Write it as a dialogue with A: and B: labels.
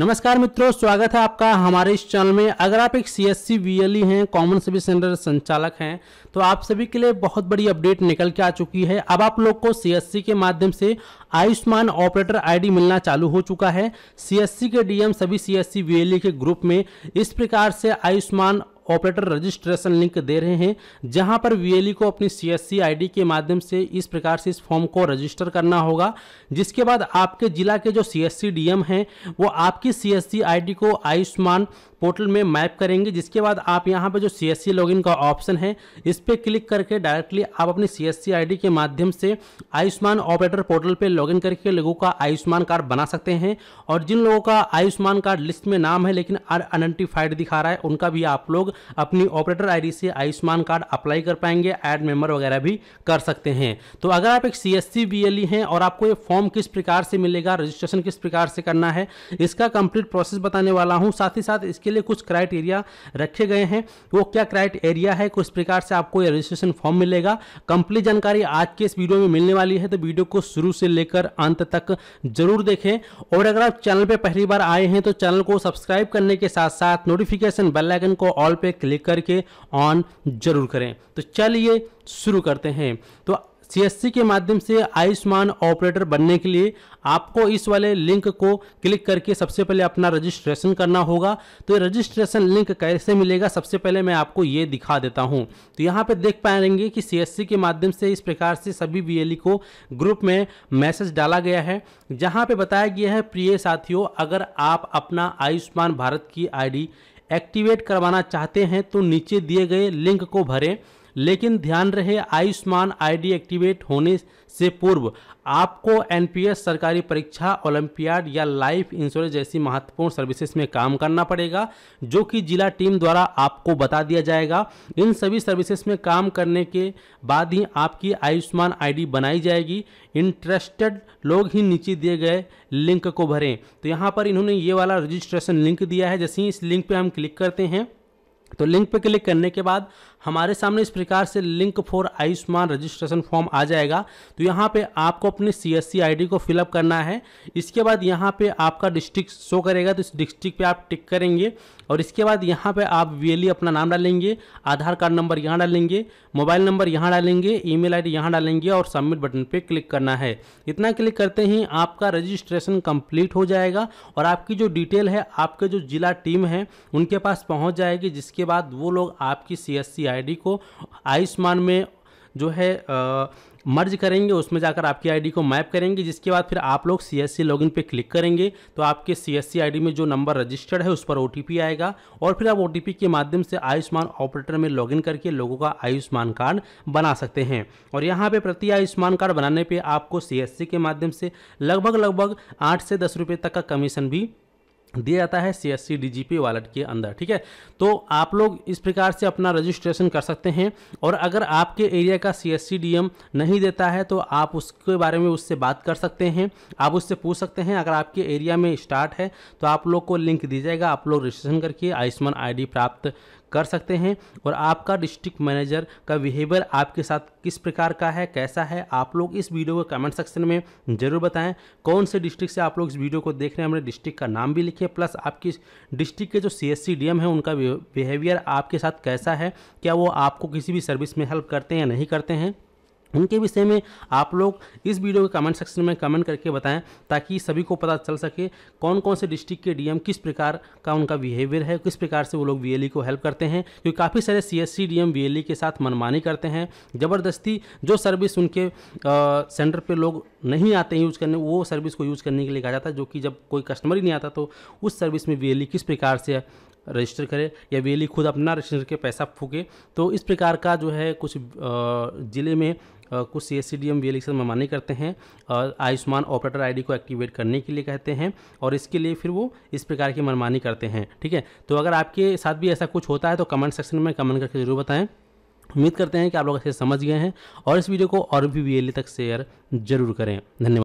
A: नमस्कार मित्रों स्वागत है आपका हमारे इस चैनल में अगर आप एक C S C V L E हैं कॉमन सर्विस सेंटर संचालक हैं तो आप सभी के लिए बहुत बड़ी अपडेट निकल के आ चुकी है अब आप लोग को सी एस सी के माध्यम से आयुष्मान ऑपरेटर आईडी मिलना चालू हो चुका है सी एस सी के डीएम सभी C S C V L E के ग्रुप में इस प्रकार से आयुष्मान ऑपरेटर रजिस्ट्रेशन लिंक दे रहे हैं जहां पर वीएलई को अपनी सीएससी आईडी के माध्यम से इस प्रकार से इस फॉर्म को रजिस्टर करना होगा जिसके बाद आपके जिला के जो सीएससी डीएम हैं वो आपकी सीएससी आईडी को आयुष्मान पोर्टल में मैप करेंगे जिसके बाद आप यहाँ पर जो सी एस लॉगिन का ऑप्शन है इस पर क्लिक करके डायरेक्टली आप अपनी सी एस आईडी के माध्यम से आयुष्मान ऑपरेटर पोर्टल पर लॉगिन करके लोगों का आयुष्मान कार्ड बना सकते हैं और जिन लोगों का आयुष्मान कार्ड लिस्ट में नाम है लेकिन अनआइडेंटिफाइड दिखा रहा है उनका भी आप लोग अपनी ऑपरेटर आईडी से आयुष्मान कार्ड अप्लाई कर पाएंगे एड मेंबर वगैरह भी कर सकते हैं तो अगर आप एक सी एस e हैं और आपको ये फॉर्म किस प्रकार से मिलेगा रजिस्ट्रेशन किस प्रकार से करना है इसका कंप्लीट प्रोसेस बताने वाला हूँ साथ ही साथ इसके लिए कुछ क्राइटेरिया रखे गए हैं वो क्या क्राइटेरिया है किस प्रकार से आपको ये रजिस्ट्रेशन फॉर्म मिलेगा कंप्लीट जानकारी आज के इस वीडियो में मिलने वाली है तो वीडियो को शुरू से लेकर अंत तक जरूर देखें और अगर आप चैनल पर पहली बार आए हैं तो चैनल को सब्सक्राइब करने के साथ साथ नोटिफिकेशन बेल आइकन को ऑल पे पे क्लिक करके ऑन जरूर करें तो चलिए शुरू करते हैं तो सी के माध्यम से आयुष्मान ऑपरेटर बनने के लिए आपको इस वाले लिंक को क्लिक करके सबसे पहले अपना रजिस्ट्रेशन करना होगा तो ये रजिस्ट्रेशन लिंक कैसे मिलेगा सबसे पहले मैं आपको ये दिखा देता हूँ तो यहाँ पे देख पाएंगे कि सी के माध्यम से इस प्रकार से सभी बी e को ग्रुप में मैसेज डाला गया है जहाँ पर बताया गया है प्रिय साथियों अगर आप अपना आयुष्मान भारत की आई एक्टिवेट करवाना चाहते हैं तो नीचे दिए गए लिंक को भरें लेकिन ध्यान रहे आयुष्मान आईडी एक्टिवेट होने से पूर्व आपको एनपीएस सरकारी परीक्षा ओलंपियाड या लाइफ इंश्योरेंस जैसी महत्वपूर्ण सर्विसेज में काम करना पड़ेगा जो कि जिला टीम द्वारा आपको बता दिया जाएगा इन सभी सर्विसेज में काम करने के बाद ही आपकी आयुष्मान आईडी बनाई जाएगी इंटरेस्टेड लोग ही नीचे दिए गए लिंक को भरें तो यहाँ पर इन्होंने ये वाला रजिस्ट्रेशन लिंक दिया है जैसे ही इस लिंक पर हम क्लिक करते हैं तो लिंक पर क्लिक करने के बाद हमारे सामने इस प्रकार से link for Ayushman registration form आ जाएगा तो यहाँ पे आपको अपने सी एस को फिलअप करना है इसके बाद यहाँ पे आपका डिस्ट्रिक्ट शो करेगा तो इस डिस्ट्रिक्ट पे आप टिक करेंगे और इसके बाद यहाँ पे आप वीएलई e अपना नाम डालेंगे आधार कार्ड नंबर यहाँ डालेंगे मोबाइल नंबर यहाँ डालेंगे ई मेल यहाँ डालेंगे और सबमिट बटन पर क्लिक करना है इतना क्लिक करते ही आपका रजिस्ट्रेशन कंप्लीट हो जाएगा और आपकी जो डिटेल है आपके जो जिला टीम है उनके पास पहुँच जाएगी जिसके बाद वो लोग आपकी सी आईडी को आयुष्मान में जो है आ, मर्ज करेंगे उसमें जाकर आपकी आईडी को मैप करेंगे जिसके बाद फिर आप लोग सी एस लॉगिन पर क्लिक करेंगे तो आपके सी एस में जो नंबर रजिस्टर्ड है उस पर ओ आएगा और फिर आप ओ के माध्यम से आयुष्मान ऑपरेटर में लॉगिन करके लोगों का आयुष्मान कार्ड बना सकते हैं और यहाँ पे प्रति आयुष्मान कार्ड बनाने पर आपको सी के माध्यम से लगभग लगभग आठ से दस रुपये तक का कमीशन भी दिया जाता है C S C D G P wallet के अंदर ठीक है तो आप लोग इस प्रकार से अपना रजिस्ट्रेशन कर सकते हैं और अगर आपके एरिया का C S C D M नहीं देता है तो आप उसके बारे में उससे बात कर सकते हैं आप उससे पूछ सकते हैं अगर आपके एरिया में स्टार्ट है तो आप लोग को लिंक दी जाएगा आप लोग रजिस्ट्रेशन करके आयुष्मान आई डी प्राप्त कर सकते हैं और आपका डिस्ट्रिक्ट मैनेजर का बिहेवियर आपके साथ किस प्रकार का है कैसा है आप लोग इस वीडियो को कमेंट सेक्शन में ज़रूर बताएं कौन से डिस्ट्रिक्ट से आप लोग इस वीडियो को देख रहे हैं हमने डिस्ट्रिक्ट का नाम भी लिखे प्लस आपकी डिस्ट्रिक्ट के जो सी एस है उनका बिहेवियर आपके साथ कैसा है क्या वो आपको किसी भी सर्विस में हेल्प करते हैं या नहीं करते हैं उनके विषय में आप लोग इस वीडियो के कमेंट सेक्शन में कमेंट करके बताएं ताकि सभी को पता चल सके कौन कौन से डिस्ट्रिक्ट के डीएम किस प्रकार का उनका बिहेवियर है किस प्रकार से वो लोग वीएलई e को हेल्प करते हैं क्योंकि काफ़ी सारे सीएससी डीएम वीएलई के साथ मनमानी करते हैं ज़बरदस्ती जो सर्विस उनके सेंटर पर लोग नहीं आते हैं यूज़ करने वो सर्विस को यूज़ करने के लिए कहा जाता है जो कि जब कोई कस्टमर ही नहीं आता तो उस सर्विस में वी किस प्रकार से रजिस्टर करे या वी खुद अपना रजिस्टर करके पैसा फूके तो इस प्रकार का जो है कुछ ज़िले में कुछ C S C D M V L मनमानी करते हैं आयुष्मान ऑपरेटर आईडी को एक्टिवेट करने के लिए कहते हैं और इसके लिए फिर वो इस प्रकार की मनमानी करते हैं ठीक है तो अगर आपके साथ भी ऐसा कुछ होता है तो कमेंट सेक्शन में कमेंट करके जरूर बताएं उम्मीद करते हैं कि आप लोग अच्छे समझ गए हैं और इस वीडियो को और भी वी तक शेयर जरूर करें धन्यवाद